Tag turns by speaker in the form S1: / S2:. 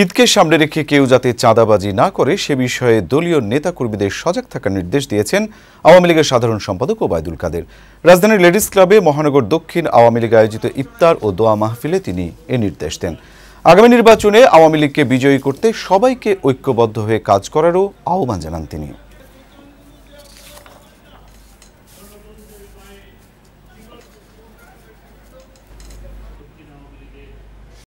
S1: ঈদকে সামনে রেখে কেউ যাতে চাঁদাবাজি না করে সে বিষয়ে দলীয় নেতাকর্মীদের সজাগ থাকার নির্দেশ দিয়েছেন আওয়ামী লীগের সাধারণ সম্পাদক ওবায়দুল কাদের রাজধানীর লেডিস ক্লাবে মহানগর দক্ষিণ আওয়ামী লীগ আয়োজিত ইফতার ও দোয়া মাহফিলে তিনি এ নির্দেশ দেন আগামী নির্বাচনে আওয়ামী লীগকে বিজয়ী করতে সবাইকে ঐক্যবদ্ধ হয়ে কাজ করারও আহ্বান জানান তিনি